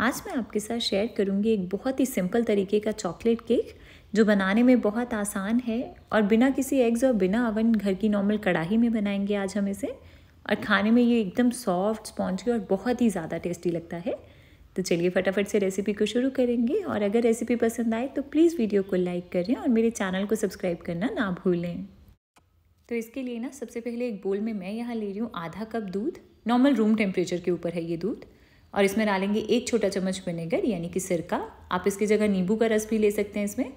आज मैं आपके साथ शेयर करूंगी एक बहुत ही सिंपल तरीके का चॉकलेट केक जो बनाने में बहुत आसान है और बिना किसी एग्स और बिना अवन घर की नॉर्मल कढ़ाई में बनाएंगे आज हम इसे और खाने में ये एकदम सॉफ्ट स्पॉन्जी और बहुत ही ज़्यादा टेस्टी लगता है तो चलिए फटाफट से रेसिपी को शुरू करेंगे और अगर रेसिपी पसंद आए तो प्लीज़ वीडियो को लाइक करें और मेरे चैनल को सब्सक्राइब करना ना भूलें तो इसके लिए ना सबसे पहले एक बोल में मैं यहाँ ले रही हूँ आधा कप दूध नॉर्मल रूम टेम्परेचर के ऊपर है ये दूध और इसमें डालेंगे एक छोटा चम्मच विनेगर यानी कि सिरका आप इसकी जगह नींबू का रस भी ले सकते हैं इसमें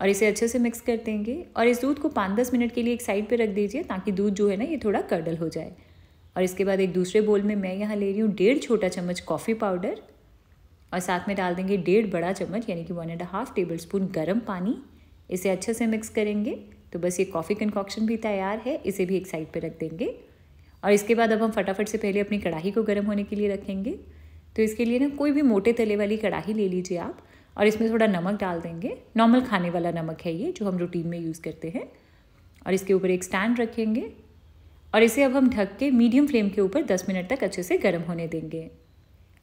और इसे अच्छे से मिक्स कर देंगे और इस दूध को पाँच दस मिनट के लिए एक साइड पर रख दीजिए ताकि दूध जो है ना ये थोड़ा कर्डल हो जाए और इसके बाद एक दूसरे बोल में मैं यहाँ ले रही हूँ डेढ़ छोटा चम्मच कॉफ़ी पाउडर और साथ में डाल देंगे डेढ़ बड़ा चम्मच यानी कि one and half tablespoon गर्म पानी इसे अच्छे से मिक्स करेंगे तो बस ये कॉफ़ी कंकॉक्शन भी तैयार है इसे भी एक साइड पर रख देंगे और इसके बाद अब हम फटाफट से पहले अपनी कढ़ाई को गर्म होने के लिए रखेंगे तो इसके लिए ना कोई भी मोटे तले वाली कढ़ाई ले लीजिए आप और इसमें थोड़ा नमक डाल देंगे नॉर्मल खाने वाला नमक है ये जो हम रूटीन में यूज़ करते हैं और इसके ऊपर एक स्टैंड रखेंगे और इसे अब हम ढक के मीडियम फ्लेम के ऊपर 10 मिनट तक अच्छे से गर्म होने देंगे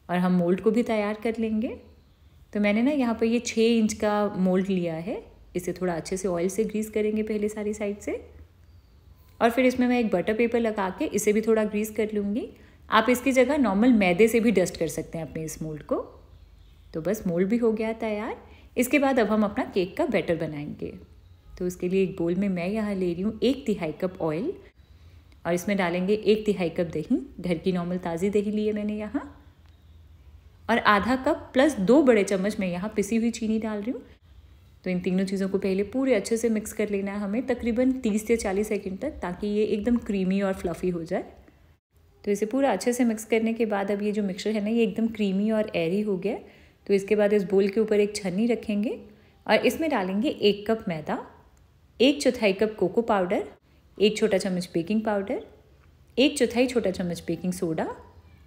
और हम मोल्ड को भी तैयार कर लेंगे तो मैंने ना यहाँ पर ये छः इंच का मोल्ड लिया है इसे थोड़ा अच्छे से ऑयल से ग्रीस करेंगे पहले सारी साइड से और फिर इसमें मैं एक बटर पेपर लगा के इसे भी थोड़ा ग्रीस कर लूँगी आप इसकी जगह नॉर्मल मैदे से भी डस्ट कर सकते हैं अपने इस मोल्ड को तो बस मोल्ड भी हो गया तैयार इसके बाद अब हम अपना केक का बैटर बनाएंगे तो उसके लिए एक बोल में मैं यहाँ ले रही हूँ एक तिहाई कप ऑयल और इसमें डालेंगे एक तिहाई कप दही घर की नॉर्मल ताज़ी दही ली है मैंने यहाँ और आधा कप प्लस दो बड़े चम्मच मैं यहाँ पिसी हुई चीनी डाल रही हूँ तो इन तीनों चीज़ों को पहले पूरे अच्छे से मिक्स कर लेना है हमें तकरीबन 30 से 40 सेकंड तक ताकि ये एकदम क्रीमी और फ्लफ़ी हो जाए तो इसे पूरा अच्छे से मिक्स करने के बाद अब ये जो मिक्सर है ना ये एकदम क्रीमी और एरी हो गया तो इसके बाद इस बोल के ऊपर एक छन्नी रखेंगे और इसमें डालेंगे एक कप मैदा एक चौथाई कप कोको पाउडर एक छोटा चम्मच बेकिंग पाउडर एक चौथाई छोटा चम्मच बेकिंग सोडा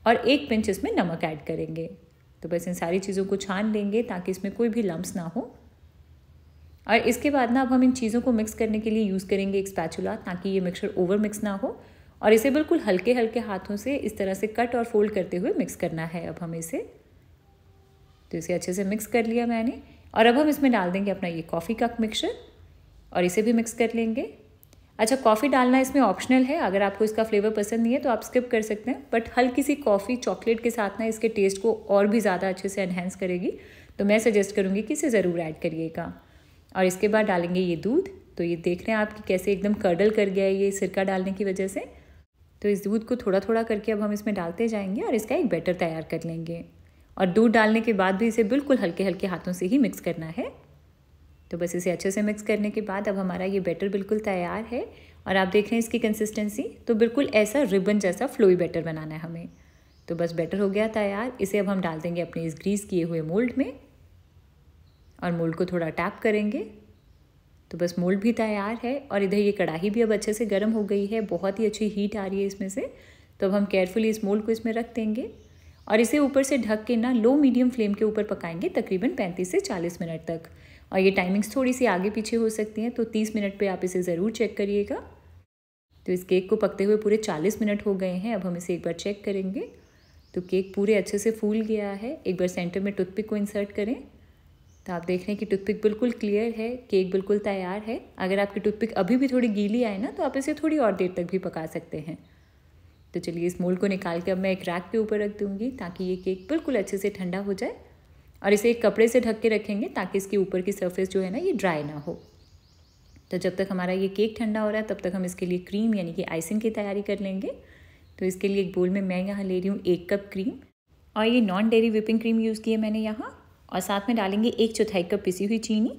और एक पिंच इसमें नमक ऐड करेंगे तो बस इन सारी चीज़ों को छान लेंगे ताकि इसमें कोई भी लम्ब ना हो और इसके बाद ना अब हम इन चीज़ों को मिक्स करने के लिए यूज़ करेंगे एक स्पैचुला ताकि ये मिक्सर ओवर मिक्स ना हो और इसे बिल्कुल हल्के हल्के हाथों से इस तरह से कट और फोल्ड करते हुए मिक्स करना है अब हमें इसे तो इसे अच्छे से मिक्स कर लिया मैंने और अब हम इसमें डाल देंगे अपना ये कॉफ़ी का मिक्सचर और इसे भी मिक्स कर लेंगे अच्छा कॉफ़ी डालना इसमें ऑप्शनल है अगर आपको इसका फ्लेवर पसंद नहीं है तो आप स्किप कर सकते हैं बट हल्की सी कॉफ़ी चॉकलेट के साथ ना इसके टेस्ट को और भी ज़्यादा अच्छे से एनहेंस करेगी तो मैं सजेस्ट करूँगी कि इसे ज़रूर ऐड करिएगा और इसके बाद डालेंगे ये दूध तो ये देख रहे हैं आप कि कैसे एकदम कर्डल कर गया है ये सिरका डालने की वजह से तो इस दूध को थोड़ा थोड़ा करके अब हम इसमें डालते जाएंगे और इसका एक बैटर तैयार कर लेंगे और दूध डालने के बाद भी इसे बिल्कुल हल्के हल्के हाथों से ही मिक्स करना है तो बस इसे अच्छे से मिक्स करने के बाद अब हमारा ये बैटर बिल्कुल तैयार है और आप देख रहे हैं इसकी कंसिस्टेंसी तो बिल्कुल ऐसा रिबन जैसा फ्लोई बैटर बनाना है हमें तो बस बैटर हो गया तैयार इसे अब हम डाल देंगे अपने इस ग्रीस किए हुए मोल्ड में और मोल्ड को थोड़ा टैप करेंगे तो बस मोल्ड भी तैयार है और इधर ये कढ़ाई भी अब अच्छे से गर्म हो गई है बहुत ही अच्छी हीट आ रही है इसमें से तो अब हम केयरफुली इस मोल्ड को इसमें रख देंगे और इसे ऊपर से ढक के ना लो मीडियम फ्लेम के ऊपर पकाएंगे तकरीबन 35 से 40 मिनट तक और ये टाइमिंग्स थोड़ी सी आगे पीछे हो सकती हैं तो 30 मिनट पे आप इसे ज़रूर चेक करिएगा तो इस केक को पकते हुए पूरे 40 मिनट हो गए हैं अब हम इसे एक बार चेक करेंगे तो केक पूरे अच्छे से फूल गया है एक बार सेंटर में टूथपिक को इंसर्ट करें तो आप देख रहे हैं कि टूथपिक बिल्कुल क्लियर है केक बिल्कुल तैयार है अगर आपकी टूथपिक अभी भी थोड़ी गीली आए ना तो आप इसे थोड़ी और देर तक भी पका सकते हैं तो चलिए इस मोल्ड को निकाल के अब मैं एक रैक के ऊपर रख दूँगी ताकि ये केक बिल्कुल अच्छे से ठंडा हो जाए और इसे एक कपड़े से ढक के रखेंगे ताकि इसके ऊपर की सर्फेस जो है ना ये ड्राई ना हो तो जब तक हमारा ये केक ठंडा हो रहा है तब तक हम इसके लिए क्रीम यानी कि आइसिंग की तैयारी कर लेंगे तो इसके लिए एक बोल में मैं यहाँ ले रही हूँ एक कप क्रीम और ये non dairy whipping cream use की है मैंने यहाँ और साथ में डालेंगे एक चौथाई कप पिसी हुई चीनी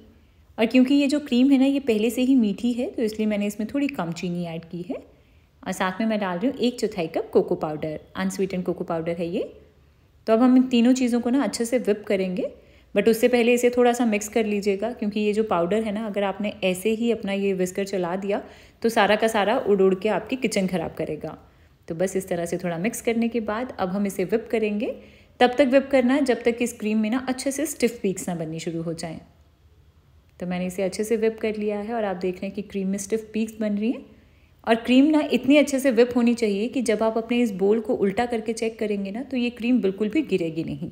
और क्योंकि ये जो क्रीम है ना ये पहले से ही मीठी है तो इसलिए मैंने इसमें थोड़ी कम चीनी ऐड की है और साथ में मैं डाल रही हूँ एक चौथाई cup cocoa powder unsweetened cocoa powder है ये तो अब हम इन तीनों चीज़ों को ना अच्छे से विप करेंगे बट उससे पहले इसे थोड़ा सा मिक्स कर लीजिएगा क्योंकि ये जो पाउडर है ना अगर आपने ऐसे ही अपना ये विस्कर चला दिया तो सारा का सारा उड़ उड़ के आपकी किचन ख़राब करेगा तो बस इस तरह से थोड़ा मिक्स करने के बाद अब हम इसे विप करेंगे तब तक विप करना है जब तक इस क्रीम में ना अच्छे से स्टिफ पीक्स ना बननी शुरू हो जाएं तो मैंने इसे अच्छे से विप कर लिया है और आप देख रहे हैं कि क्रीम में स्टिफ पीक्स बन रही हैं और क्रीम ना इतनी अच्छे से विप होनी चाहिए कि जब आप अपने इस बोल को उल्टा करके चेक करेंगे ना तो ये क्रीम बिल्कुल भी गिरेगी नहीं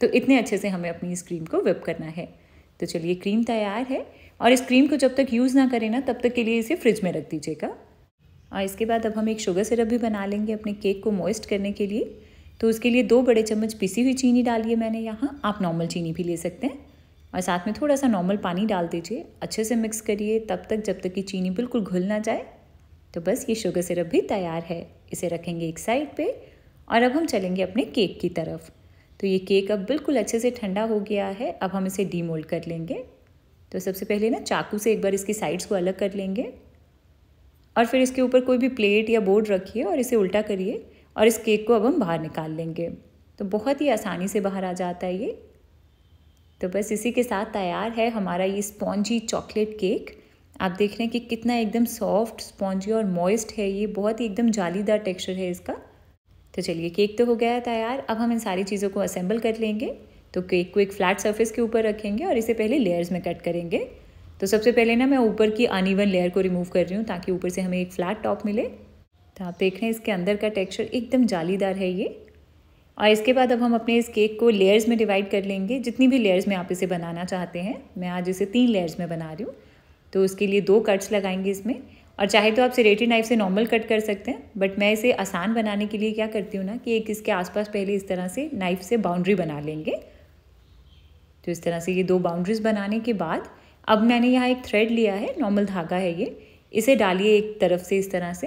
तो इतने अच्छे से हमें अपनी इस क्रीम को विप करना है तो चलिए क्रीम तैयार है और इस क्रीम को जब तक यूज़ ना करें ना तब तक के लिए इसे फ्रिज में रख दीजिएगा और इसके बाद अब हम एक शुगर सिरप भी बना लेंगे अपने केक को मॉइस्ट करने के लिए तो उसके लिए दो बड़े चम्मच पिसी हुई चीनी डाली है मैंने यहाँ आप नॉर्मल चीनी भी ले सकते हैं और साथ में थोड़ा सा नॉर्मल पानी डाल दीजिए अच्छे से मिक्स करिए तब तक जब तक कि चीनी बिल्कुल घुल ना जाए तो बस ये शुगर सिरप भी तैयार है इसे रखेंगे एक साइड पे और अब हम चलेंगे अपने केक की तरफ तो ये केक अब बिल्कुल अच्छे से ठंडा हो गया है अब हम इसे डीमोल्ड कर लेंगे तो सबसे पहले ना चाकू से एक बार इसकी साइड्स को अलग कर लेंगे और फिर इसके ऊपर कोई भी प्लेट या बोर्ड रखिए और इसे उल्टा करिए और इस केक को अब हम बाहर निकाल लेंगे तो बहुत ही आसानी से बाहर आ जाता है ये तो बस इसी के साथ तैयार है हमारा ये स्पॉन्जी चॉकलेट केक आप देख रहे हैं कि कितना एकदम सॉफ्ट स्पॉन्जी और मॉइस्ट है ये बहुत ही एकदम जालीदार टेक्सचर है इसका तो चलिए केक तो हो गया तैयार अब हम इन सारी चीज़ों को असेंबल कर लेंगे तो केक को एक फ्लैट सर्फेस के ऊपर रखेंगे और इसे पहले लेयर्स में कट करेंगे तो सबसे पहले ना मैं ऊपर की अनइवन लेयर को रिमूव कर रही हूँ ताकि ऊपर से हमें एक फ्लैट टॉप मिले तो आप देख रहे हैं इसके अंदर का टेक्सचर एकदम जालीदार है ये और इसके बाद अब हम अपने इस केक को लेयर्स में डिवाइड कर लेंगे जितनी भी लेयर्स में आप इसे बनाना चाहते हैं मैं आज इसे तीन लेयर्स में बना रही हूँ तो उसके लिए दो कट्स लगाएंगे इसमें और चाहे तो आप सिरेटी नाइफ से नॉर्मल कट कर सकते हैं बट मैं इसे आसान बनाने के लिए क्या करती हूँ ना कि एक इसके आसपास पहले इस तरह से नाइफ से बाउंड्री बना लेंगे तो इस तरह से ये दो बाउंड्रीज बनाने के बाद अब मैंने यहाँ एक थ्रेड लिया है नॉर्मल धागा है ये इसे डालिए एक तरफ से इस तरह से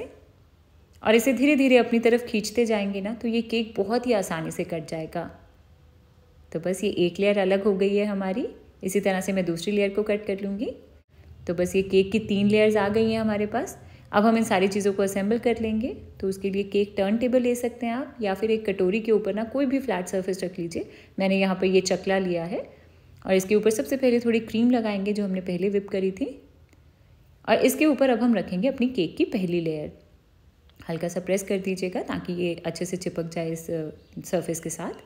और इसे धीरे धीरे अपनी तरफ खींचते जाएंगे ना तो ये केक बहुत ही आसानी से कट जाएगा तो बस ये एक लेयर अलग हो गई है हमारी इसी तरह से मैं दूसरी लेयर को कट कर लूँगी तो बस ये केक की तीन लेयर्स आ गई हैं हमारे पास अब हम इन सारी चीज़ों को असेंबल कर लेंगे तो उसके लिए केक टर्न टेबल ले सकते हैं आप या फिर एक कटोरी के ऊपर ना कोई भी फ्लैट सर्फेस रख लीजिए मैंने यहाँ पर ये चकला लिया है और इसके ऊपर सबसे पहले थोड़ी क्रीम लगाएंगे जो हमने पहले विप करी थी और इसके ऊपर अब हम रखेंगे अपनी केक की पहली लेयर हल्का सा प्रेस कर दीजिएगा ताकि ये अच्छे से चिपक जाए इस सरफेस के साथ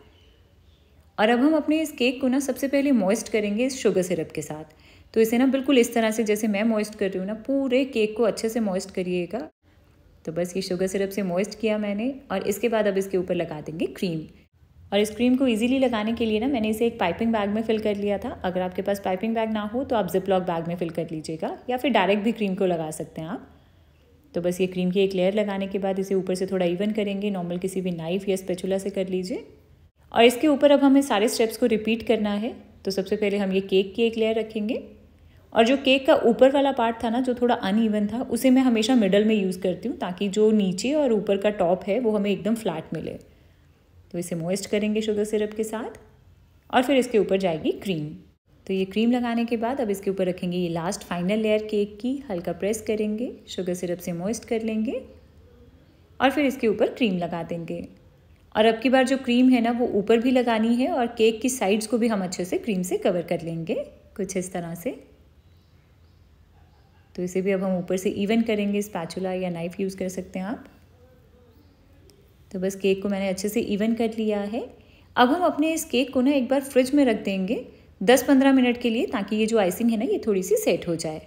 और अब हम अपने इस केक को ना सबसे पहले मॉइस्ट करेंगे इस शुगर सिरप के साथ तो इसे ना बिल्कुल इस तरह से जैसे मैं मॉइस्ट कर रही हूँ ना पूरे केक को अच्छे से मॉइस्ट करिएगा तो बस ये शुगर सिरप से मॉइस्ट किया मैंने और इसके बाद अब इसके ऊपर लगा देंगे क्रीम और इस क्रीम को इजीली लगाने के लिए ना मैंने इसे एक पाइपिंग बैग में फिल कर लिया था अगर आपके पास पाइपिंग बैग ना हो तो आप जिप लॉक बैग में फिल कर लीजिएगा या फिर डायरेक्ट भी क्रीम को लगा सकते हैं आप तो बस ये क्रीम की एक लेयर लगाने के बाद इसे ऊपर से थोड़ा इवन करेंगे नॉर्मल किसी भी नाइफ या स्पेचुला से कर लीजिए और इसके ऊपर अब हमें सारे स्टेप्स को रिपीट करना है तो सबसे पहले हम ये केक की एक लेयर रखेंगे और जो केक का ऊपर वाला पार्ट था ना जो थोड़ा अनइवन था उसे मैं हमेशा मिडल में यूज़ करती हूँ ताकि जो नीचे और ऊपर का टॉप है वो हमें एकदम फ्लैट मिले तो इसे मोइस्ट करेंगे शुगर सिरप के साथ और फिर इसके ऊपर जाएगी क्रीम तो ये क्रीम लगाने के बाद अब इसके ऊपर रखेंगे ये लास्ट फाइनल लेयर केक की हल्का प्रेस करेंगे शुगर सिरप से मोइस्ट कर लेंगे और फिर इसके ऊपर क्रीम लगा देंगे और अब की बार जो क्रीम है ना वो ऊपर भी लगानी है और केक की साइड्स को भी हम अच्छे से क्रीम से कवर कर लेंगे कुछ इस तरह से तो इसे भी अब हम ऊपर से इवन करेंगे स्पैचुला या नाइफ़ यूज़ कर सकते हैं आप तो बस केक को मैंने अच्छे से इवन कर लिया है अब हम अपने इस केक को ना एक बार फ्रिज में रख देंगे 10-15 मिनट के लिए ताकि ये जो आइसिंग है ना ये थोड़ी सी सेट हो जाए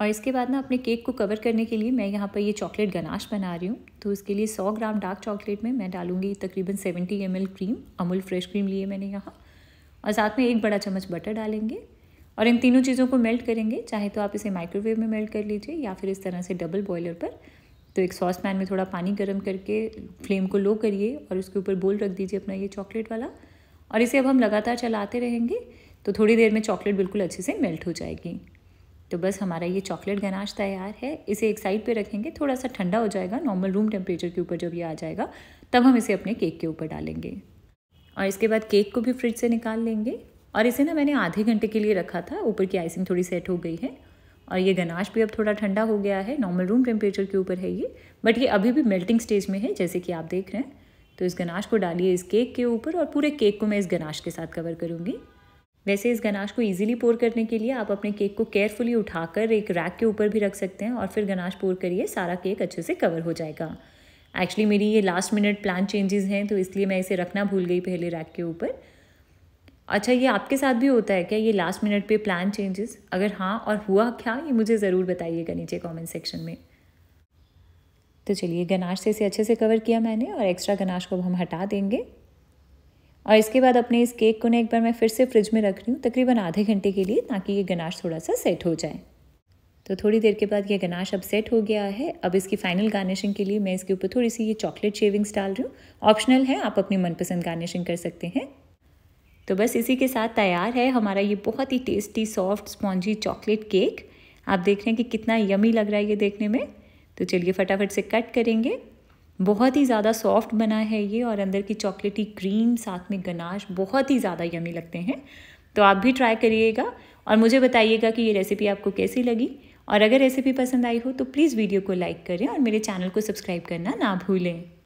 और इसके बाद ना अपने केक को कवर करने के लिए मैं यहाँ पर ये चॉकलेट गनाश बना रही हूँ तो उसके लिए 100 ग्राम डार्क चॉकलेट में मैं डालूँगी तकरीबन 70 M cream Amul fresh cream लिए मैंने यहाँ और साथ में एक बड़ा चम्मच बटर डालेंगे और इन तीनों चीज़ों को मेल्ट करेंगे चाहे तो आप इसे माइक्रोवेव में मेल्ट कर लीजिए या फिर इस तरह से डबल बॉयलर पर तो एक सॉस पैन में थोड़ा पानी गर्म करके फ्लेम को लो करिए और उसके ऊपर बोल रख दीजिए अपना ये चॉकलेट वाला और इसे अब हम लगातार चलाते रहेंगे तो थोड़ी देर में चॉकलेट बिल्कुल अच्छे से मेल्ट हो जाएगी तो बस हमारा ये चॉकलेट गनाश तैयार है इसे एक साइड पे रखेंगे थोड़ा सा ठंडा हो जाएगा नॉर्मल रूम टेम्परेचर के ऊपर जब ये आ जाएगा तब हम इसे अपने केक के ऊपर डालेंगे और इसके बाद केक को भी फ्रिज से निकाल लेंगे और इसे ना मैंने आधे घंटे के लिए रखा था ऊपर की आइसिंग थोड़ी सेट हो गई है और ये गनाश भी अब थोड़ा ठंडा हो गया है नॉर्मल रूम टेम्परेचर के ऊपर है ये बट ये अभी भी मेल्टिंग स्टेज में है जैसे कि आप देख रहे हैं तो इस गनाश को डालिए इस केक के ऊपर और पूरे केक को मैं इस गनाश के साथ कवर करूँगी वैसे इस गनाश को इजीली पोर करने के लिए आप अपने केक को केयरफुली उठाकर एक रैक के ऊपर भी रख सकते हैं और फिर गनाश पोर करिए सारा केक अच्छे से कवर हो जाएगा एक्चुअली मेरी ये लास्ट मिनट प्लान चेंजेस हैं तो इसलिए मैं इसे रखना भूल गई पहले रैक के ऊपर अच्छा ये आपके साथ भी होता है क्या ये लास्ट मिनट पर प्लान चेंजेस अगर हाँ और हुआ क्या ये मुझे ज़रूर बताइएगा नीचे कॉमेंट सेक्शन में तो चलिए गनाश से इसे अच्छे से कवर किया मैंने और एक्स्ट्रा गनाश को अब हम हटा देंगे और इसके बाद अपने इस केक को ना एक बार मैं फिर से फ्रिज में रख रही हूँ तकरीबन आधे घंटे के लिए ताकि ये गनाश थोड़ा सा सेट हो जाए तो थोड़ी देर के बाद ये गनाश अब सेट हो गया है अब इसकी फाइनल गार्निशिंग के लिए मैं इसके ऊपर थोड़ी सी ये चॉकलेट शेविंग्स डाल रही हूँ ऑप्शनल है आप अपनी मनपसंद गार्निशिंग कर सकते हैं तो बस इसी के साथ तैयार है हमारा ये बहुत ही tasty soft spongy chocolate cake आप देख रहे हैं कि कितना यमी लग रहा है ये देखने में तो चलिए फटाफट से कट करेंगे बहुत ही ज़्यादा सॉफ्ट बना है ये और अंदर की चॉकलेटी क्रीम साथ में गनाश बहुत ही ज़्यादा यमी लगते हैं तो आप भी ट्राई करिएगा और मुझे बताइएगा कि ये रेसिपी आपको कैसी लगी और अगर रेसिपी पसंद आई हो तो प्लीज़ वीडियो को लाइक करें और मेरे चैनल को सब्सक्राइब करना ना भूलें